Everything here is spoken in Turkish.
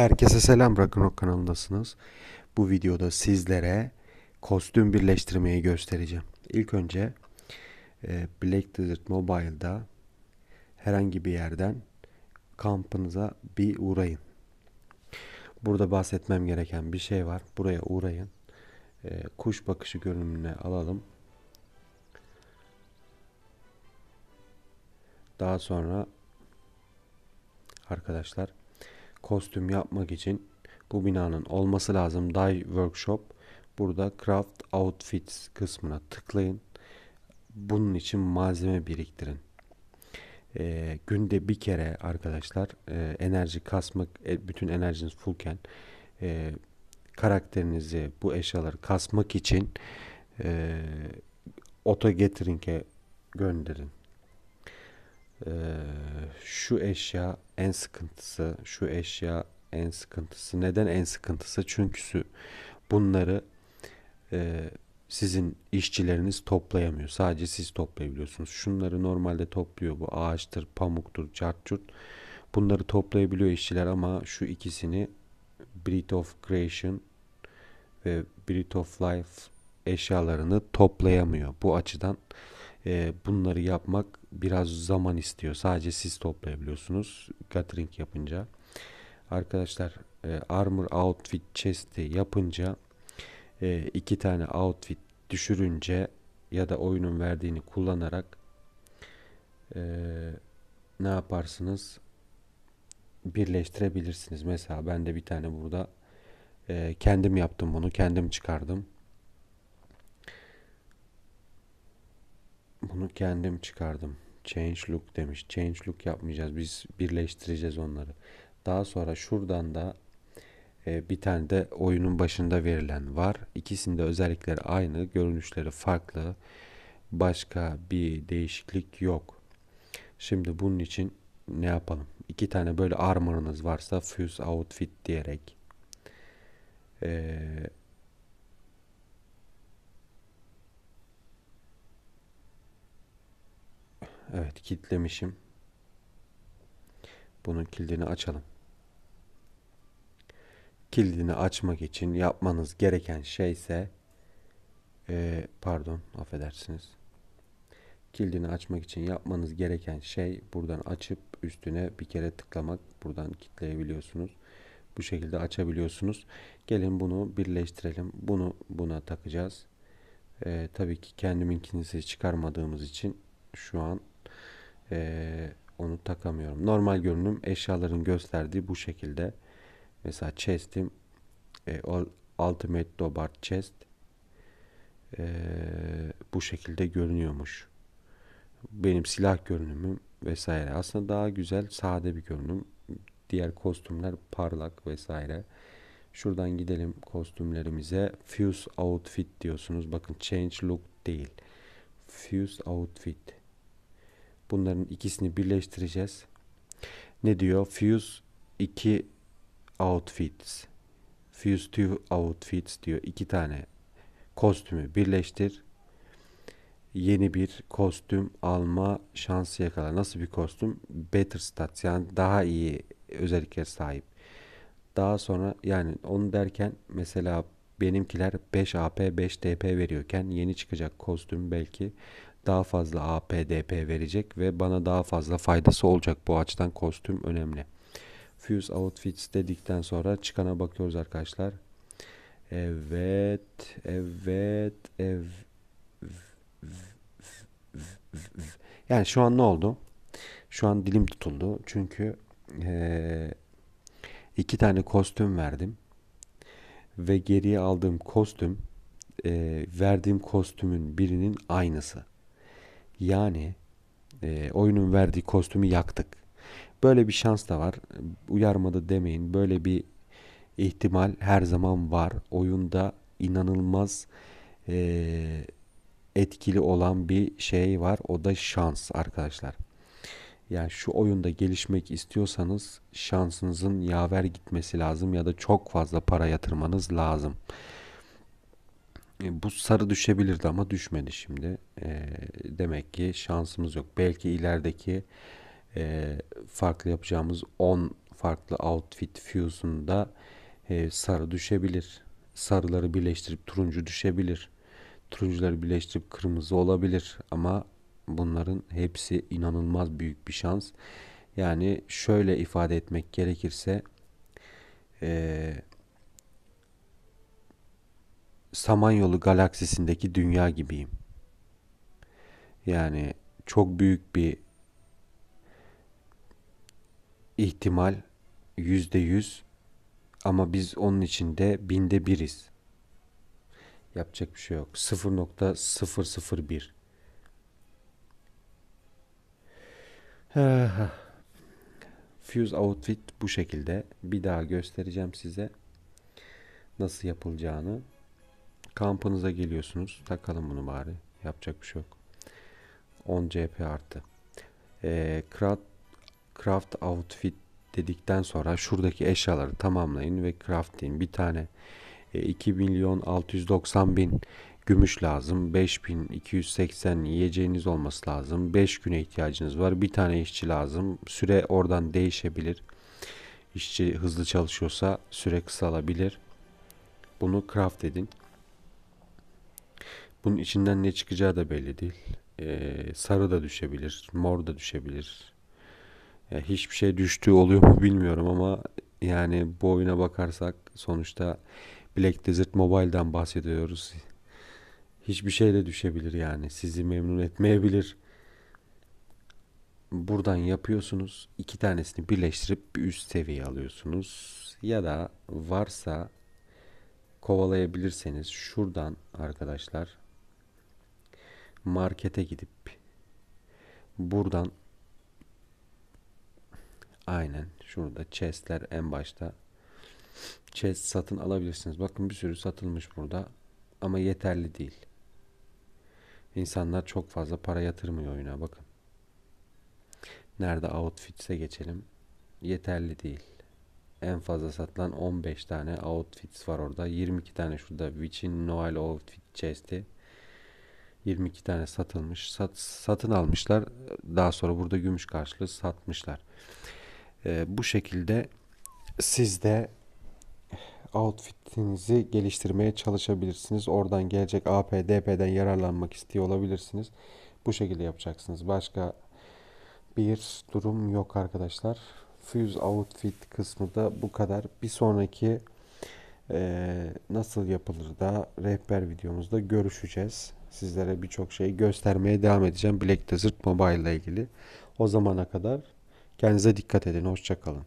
Herkese selam Rock'ın Rock kanalındasınız. Bu videoda sizlere kostüm birleştirmeyi göstereceğim. İlk önce e, Black Desert Mobile'da herhangi bir yerden kampınıza bir uğrayın. Burada bahsetmem gereken bir şey var. Buraya uğrayın. E, kuş bakışı görünümüne alalım. Daha sonra arkadaşlar kostüm yapmak için bu binanın olması lazım. Dye Workshop. Burada Craft Outfits kısmına tıklayın. Bunun için malzeme biriktirin. E, günde bir kere arkadaşlar e, enerji kasmak, e, bütün enerjiniz fullken e, karakterinizi bu eşyaları kasmak için e, oto getirinke gönderin. Ee, şu eşya en sıkıntısı, şu eşya en sıkıntısı. Neden en sıkıntısı? Çünkü bunları e, sizin işçileriniz toplayamıyor. Sadece siz toplayabiliyorsunuz. Şunları normalde topluyor. Bu ağaçtır, pamuktur, çarçurt. Bunları toplayabiliyor işçiler ama şu ikisini Breed of Creation ve Breed of Life eşyalarını toplayamıyor. Bu açıdan e, bunları yapmak biraz zaman istiyor. Sadece siz toplayabiliyorsunuz gathering yapınca. Arkadaşlar e, armor outfit chest'i yapınca e, iki tane outfit düşürünce ya da oyunun verdiğini kullanarak e, ne yaparsınız? Birleştirebilirsiniz. Mesela ben de bir tane burada e, kendim yaptım bunu. Kendim çıkardım. Bunu kendim çıkardım. Change look demiş. Change look yapmayacağız. Biz birleştireceğiz onları. Daha sonra şuradan da e, bir tane de oyunun başında verilen var. İkisinde özellikleri aynı. Görünüşleri farklı. Başka bir değişiklik yok. Şimdi bunun için ne yapalım? İki tane böyle armor'ınız varsa fuse outfit diyerek eee Evet kilitlemişim. Bunun kilidini açalım. Kilidini açmak için yapmanız gereken şey ise e, pardon affedersiniz. Kilidini açmak için yapmanız gereken şey buradan açıp üstüne bir kere tıklamak. Buradan kilitleyebiliyorsunuz. Bu şekilde açabiliyorsunuz. Gelin bunu birleştirelim. Bunu buna takacağız. E, tabii ki kendiminkini çıkarmadığımız için şu an e, onu takamıyorum. Normal görünüm eşyaların gösterdiği bu şekilde. Mesela chest'im e, Ultimate Dobart chest e, bu şekilde görünüyormuş. Benim silah görünümüm vesaire. Aslında daha güzel sade bir görünüm. Diğer kostümler parlak vesaire. Şuradan gidelim kostümlerimize. Fuse Outfit diyorsunuz. Bakın Change Look değil. Fuse Outfit. Bunların ikisini birleştireceğiz. Ne diyor? Fuse 2 outfits. Fuse 2 outfits diyor. İki tane kostümü birleştir. Yeni bir kostüm alma şansı yakala. Nasıl bir kostüm? Better stats yani daha iyi özellikler sahip. Daha sonra yani onu derken mesela benimkiler 5 AP 5 TP veriyorken yeni çıkacak kostüm belki daha fazla APDP verecek ve bana daha fazla faydası olacak bu açıdan kostüm önemli. Fuse Outfits dedikten sonra çıkana bakıyoruz arkadaşlar. Evet, evet, ev, yani şu an ne oldu? Şu an dilim tutuldu çünkü e, iki tane kostüm verdim ve geriye aldığım kostüm e, verdiğim kostümün birinin aynısı. Yani e, oyunun verdiği kostümü yaktık. Böyle bir şans da var. Uyarmadı demeyin. Böyle bir ihtimal her zaman var. Oyunda inanılmaz e, etkili olan bir şey var. O da şans arkadaşlar. Yani şu oyunda gelişmek istiyorsanız şansınızın yaver gitmesi lazım ya da çok fazla para yatırmanız lazım. E, bu sarı düşebilirdi ama düşmedi şimdi. E, demek ki şansımız yok. Belki ilerideki e, farklı yapacağımız 10 farklı outfit fuse'unda e, sarı düşebilir. Sarıları birleştirip turuncu düşebilir. Turuncuları birleştirip kırmızı olabilir ama bunların hepsi inanılmaz büyük bir şans. Yani şöyle ifade etmek gerekirse eee Samanyolu galaksisindeki dünya gibiyim. Yani çok büyük bir ihtimal yüzde yüz ama biz onun içinde binde biriz. Yapacak bir şey yok. 0.001 Fuse outfit bu şekilde. Bir daha göstereceğim size nasıl yapılacağını. Kampınıza geliyorsunuz. Takalım bunu bari. Yapacak bir şey yok. 10 CP arttı. E, ee, craft, craft outfit dedikten sonra şuradaki eşyaları tamamlayın ve crafting. Bir tane e, 2 milyon 690 bin gümüş lazım. 5280 yiyeceğiniz olması lazım. 5 güne ihtiyacınız var. Bir tane işçi lazım. Süre oradan değişebilir. İşçi hızlı çalışıyorsa süre kısalabilir. Bunu craft edin. Bunun içinden ne çıkacağı da belli değil. Ee, sarı da düşebilir, mor da düşebilir. Ya hiçbir şey düştüğü oluyor mu bilmiyorum ama yani bu oyuna bakarsak sonuçta Black Desert Mobile'dan bahsediyoruz. Hiçbir şey de düşebilir yani. Sizi memnun etmeyebilir. Buradan yapıyorsunuz. iki tanesini birleştirip bir üst seviye alıyorsunuz. Ya da varsa kovalayabilirseniz şuradan arkadaşlar markete gidip buradan aynen şurada chestler en başta chest satın alabilirsiniz. Bakın bir sürü satılmış burada ama yeterli değil. İnsanlar çok fazla para yatırmıyor oyuna bakın. Nerede outfits'e geçelim. Yeterli değil. En fazla satılan 15 tane outfits var orada. 22 tane şurada Witch'in Noel outfit chest'i. 22 tane satılmış. Sat, satın almışlar. Daha sonra burada gümüş karşılığı satmışlar. E, bu şekilde siz de outfitinizi geliştirmeye çalışabilirsiniz. Oradan gelecek AP, DP'den yararlanmak istiyor olabilirsiniz. Bu şekilde yapacaksınız. Başka bir durum yok arkadaşlar. Fuse outfit kısmı da bu kadar. Bir sonraki ee, nasıl yapılır da rehber videomuzda görüşeceğiz. Sizlere birçok şeyi göstermeye devam edeceğim Black Desert Mobile ile ilgili. O zamana kadar kendinize dikkat edin. Hoşçakalın.